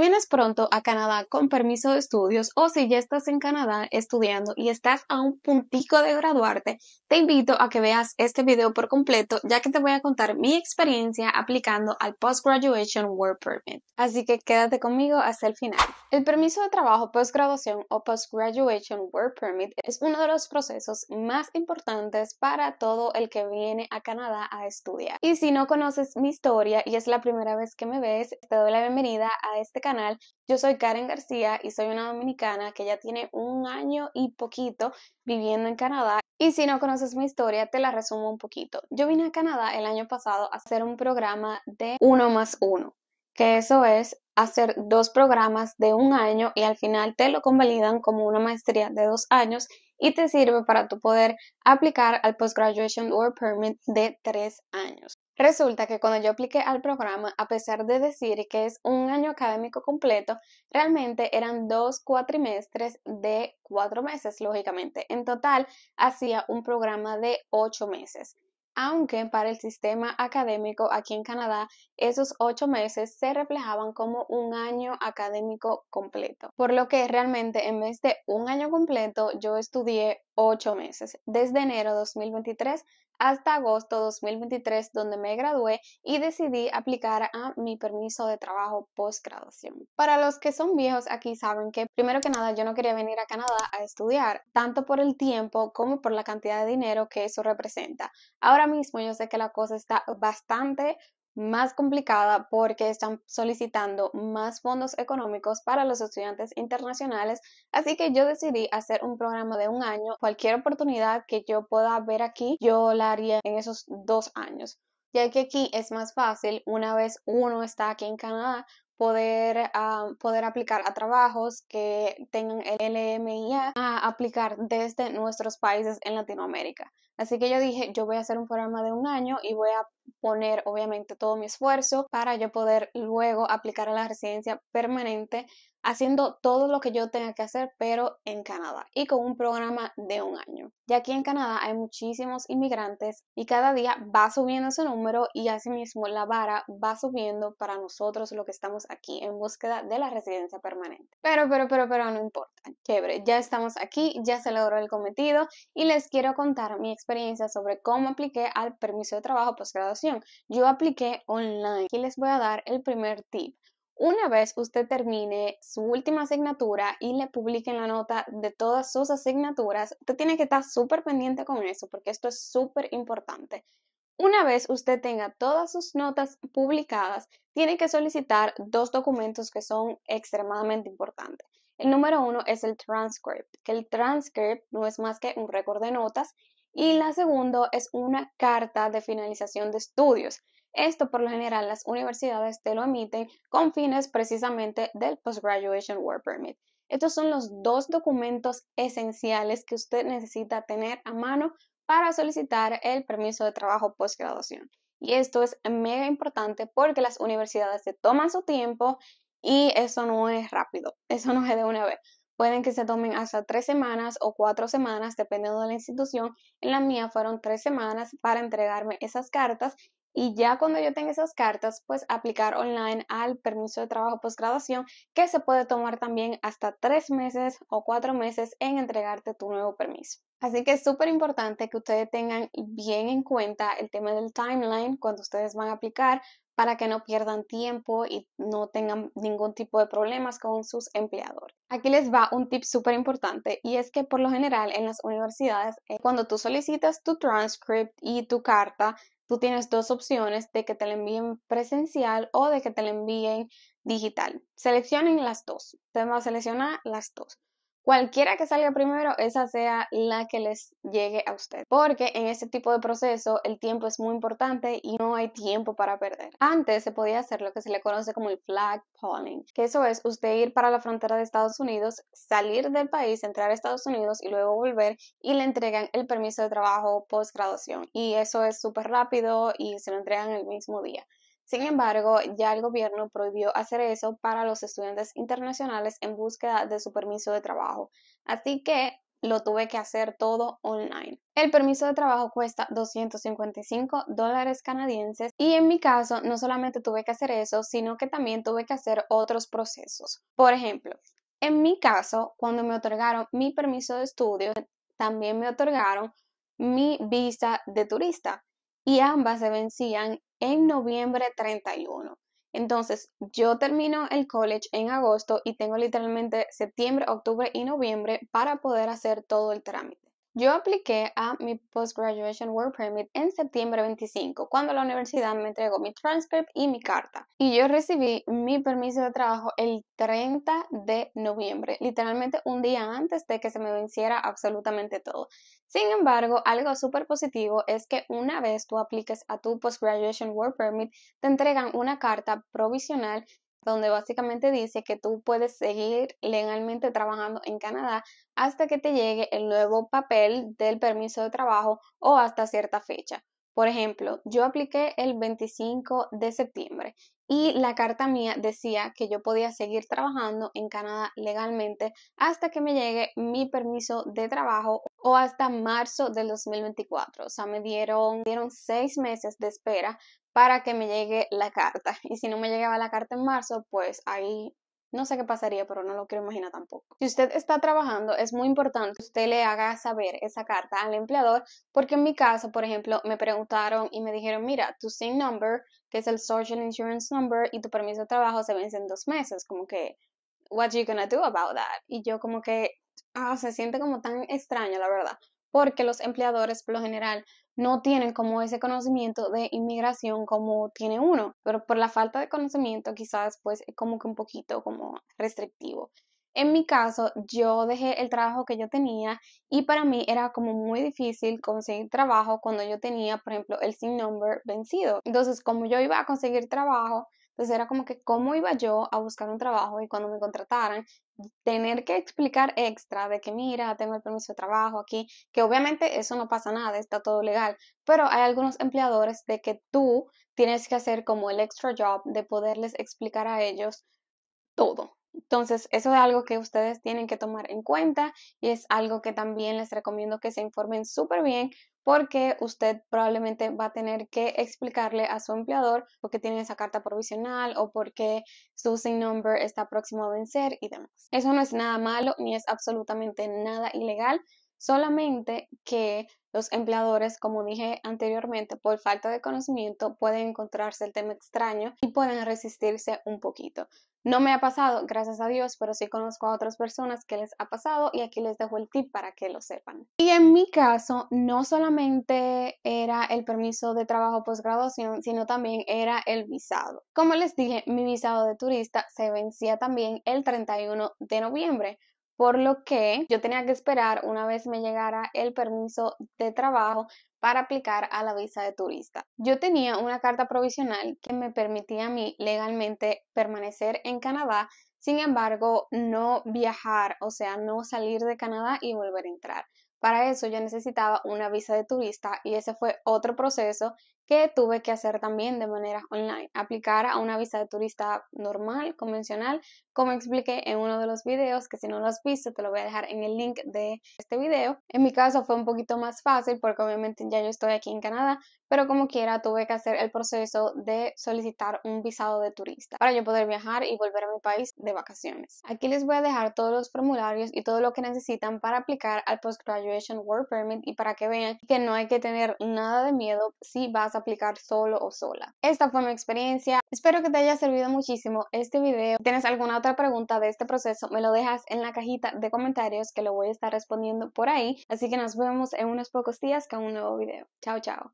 vienes pronto a Canadá con permiso de estudios o si ya estás en Canadá estudiando y estás a un puntico de graduarte, te invito a que veas este video por completo ya que te voy a contar mi experiencia aplicando al Post Graduation Work Permit. Así que quédate conmigo hasta el final. El permiso de trabajo postgraduación o Post Graduation Work Permit es uno de los procesos más importantes para todo el que viene a Canadá a estudiar. Y si no conoces mi historia y es la primera vez que me ves, te doy la bienvenida a este canal yo soy Karen García y soy una dominicana que ya tiene un año y poquito viviendo en Canadá. Y si no conoces mi historia, te la resumo un poquito. Yo vine a Canadá el año pasado a hacer un programa de uno más uno, que eso es hacer dos programas de un año y al final te lo convalidan como una maestría de dos años y te sirve para tu poder aplicar al Postgraduation Work Permit de tres años. Resulta que cuando yo apliqué al programa, a pesar de decir que es un año académico completo, realmente eran dos cuatrimestres de cuatro meses, lógicamente. En total, hacía un programa de ocho meses aunque para el sistema académico aquí en Canadá esos ocho meses se reflejaban como un año académico completo. Por lo que realmente en vez de un año completo yo estudié ocho meses, desde enero de 2023 hasta agosto 2023, donde me gradué y decidí aplicar a mi permiso de trabajo postgraduación. Para los que son viejos aquí saben que primero que nada yo no quería venir a Canadá a estudiar, tanto por el tiempo como por la cantidad de dinero que eso representa. Ahora mismo yo sé que la cosa está bastante más complicada porque están solicitando más fondos económicos para los estudiantes internacionales, así que yo decidí hacer un programa de un año. Cualquier oportunidad que yo pueda ver aquí, yo la haría en esos dos años, ya que aquí es más fácil una vez uno está aquí en Canadá poder, ah, poder aplicar a trabajos que tengan el LMIA a aplicar desde nuestros países en Latinoamérica. Así que yo dije, yo voy a hacer un programa de un año y voy a poner obviamente todo mi esfuerzo para yo poder luego aplicar a la residencia permanente haciendo todo lo que yo tenga que hacer, pero en Canadá y con un programa de un año. Ya aquí en Canadá hay muchísimos inmigrantes y cada día va subiendo su número y asimismo la vara va subiendo para nosotros lo que estamos aquí en búsqueda de la residencia permanente. Pero, pero, pero, pero no importa chévere, ya estamos aquí, ya se logró el cometido y les quiero contar mi experiencia sobre cómo apliqué al permiso de trabajo postgraduación. Yo apliqué online y les voy a dar el primer tip. Una vez usted termine su última asignatura y le publiquen la nota de todas sus asignaturas, usted tiene que estar súper pendiente con eso porque esto es súper importante. Una vez usted tenga todas sus notas publicadas, tiene que solicitar dos documentos que son extremadamente importantes. El número uno es el transcript, que el transcript no es más que un récord de notas. Y la segunda es una carta de finalización de estudios. Esto por lo general las universidades te lo emiten con fines precisamente del post-graduation Work Permit. Estos son los dos documentos esenciales que usted necesita tener a mano para solicitar el permiso de trabajo postgraduación. Y esto es mega importante porque las universidades se toman su tiempo y eso no es rápido, eso no es de una vez. Pueden que se tomen hasta tres semanas o cuatro semanas, dependiendo de la institución. En la mía fueron tres semanas para entregarme esas cartas y ya cuando yo tenga esas cartas, pues aplicar online al permiso de trabajo postgraduación, que se puede tomar también hasta tres meses o cuatro meses en entregarte tu nuevo permiso. Así que es súper importante que ustedes tengan bien en cuenta el tema del timeline cuando ustedes van a aplicar para que no pierdan tiempo y no tengan ningún tipo de problemas con sus empleadores. Aquí les va un tip súper importante y es que por lo general en las universidades, eh, cuando tú solicitas tu transcript y tu carta, tú tienes dos opciones de que te la envíen presencial o de que te la envíen digital. Seleccionen las dos. Usted va a seleccionar las dos cualquiera que salga primero, esa sea la que les llegue a usted. Porque en este tipo de proceso el tiempo es muy importante y no hay tiempo para perder. Antes se podía hacer lo que se le conoce como el flag polling, que eso es usted ir para la frontera de Estados Unidos, salir del país, entrar a Estados Unidos y luego volver y le entregan el permiso de trabajo post graduación. Y eso es súper rápido y se lo entregan el mismo día. Sin embargo, ya el gobierno prohibió hacer eso para los estudiantes internacionales en búsqueda de su permiso de trabajo. Así que lo tuve que hacer todo online. El permiso de trabajo cuesta 255 dólares canadienses y en mi caso no solamente tuve que hacer eso, sino que también tuve que hacer otros procesos. Por ejemplo, en mi caso, cuando me otorgaron mi permiso de estudio, también me otorgaron mi visa de turista y ambas se vencían en noviembre 31. Entonces, yo termino el college en agosto y tengo literalmente septiembre, octubre y noviembre para poder hacer todo el trámite. Yo apliqué a mi Post-Graduation Work Permit en septiembre 25, cuando la universidad me entregó mi transcript y mi carta. Y yo recibí mi permiso de trabajo el 30 de noviembre, literalmente un día antes de que se me venciera absolutamente todo. Sin embargo, algo súper positivo es que una vez tú apliques a tu Post-Graduation Work Permit, te entregan una carta provisional donde básicamente dice que tú puedes seguir legalmente trabajando en Canadá hasta que te llegue el nuevo papel del permiso de trabajo o hasta cierta fecha. Por ejemplo, yo apliqué el 25 de septiembre y la carta mía decía que yo podía seguir trabajando en Canadá legalmente hasta que me llegue mi permiso de trabajo o hasta marzo del 2024. O sea, me dieron, dieron seis meses de espera para que me llegue la carta. Y si no me llegaba la carta en marzo, pues ahí no sé qué pasaría, pero no lo quiero imaginar tampoco. Si usted está trabajando, es muy importante que usted le haga saber esa carta al empleador, porque en mi caso, por ejemplo, me preguntaron y me dijeron, mira, tu SIN number, que es el Social Insurance Number, y tu permiso de trabajo se vence en dos meses, como que, what you gonna do about that? Y yo como que, ah, se siente como tan extraño, la verdad porque los empleadores por lo general no tienen como ese conocimiento de inmigración como tiene uno, pero por la falta de conocimiento quizás pues es como que un poquito como restrictivo. En mi caso, yo dejé el trabajo que yo tenía y para mí era como muy difícil conseguir trabajo cuando yo tenía, por ejemplo, el SIN number vencido. Entonces, como yo iba a conseguir trabajo, entonces era como que cómo iba yo a buscar un trabajo y cuando me contrataran, tener que explicar extra de que mira, tengo el permiso de trabajo aquí, que obviamente eso no pasa nada, está todo legal, pero hay algunos empleadores de que tú tienes que hacer como el extra job de poderles explicar a ellos todo. Entonces, eso es algo que ustedes tienen que tomar en cuenta y es algo que también les recomiendo que se informen súper bien porque usted probablemente va a tener que explicarle a su empleador por qué tiene esa carta provisional o por qué su SIN number está próximo a vencer y demás. Eso no es nada malo ni es absolutamente nada ilegal, Solamente que los empleadores, como dije anteriormente, por falta de conocimiento pueden encontrarse el tema extraño y pueden resistirse un poquito. No me ha pasado, gracias a Dios, pero sí conozco a otras personas que les ha pasado y aquí les dejo el tip para que lo sepan. Y en mi caso, no solamente era el permiso de trabajo postgraduación, sino también era el visado. Como les dije, mi visado de turista se vencía también el 31 de noviembre por lo que yo tenía que esperar una vez me llegara el permiso de trabajo para aplicar a la visa de turista. Yo tenía una carta provisional que me permitía a mí legalmente permanecer en Canadá, sin embargo, no viajar, o sea, no salir de Canadá y volver a entrar. Para eso yo necesitaba una visa de turista y ese fue otro proceso que tuve que hacer también de manera online, aplicar a una visa de turista normal, convencional, como expliqué en uno de los videos, que si no lo has visto te lo voy a dejar en el link de este video. En mi caso fue un poquito más fácil porque obviamente ya yo estoy aquí en Canadá, pero como quiera tuve que hacer el proceso de solicitar un visado de turista para yo poder viajar y volver a mi país de vacaciones. Aquí les voy a dejar todos los formularios y todo lo que necesitan para aplicar al post graduation Work Permit y para que vean que no hay que tener nada de miedo si vas a aplicar solo o sola. Esta fue mi experiencia. Espero que te haya servido muchísimo este video. tienes alguna otra pregunta de este proceso, me lo dejas en la cajita de comentarios que lo voy a estar respondiendo por ahí. Así que nos vemos en unos pocos días con un nuevo video. Chao, chao.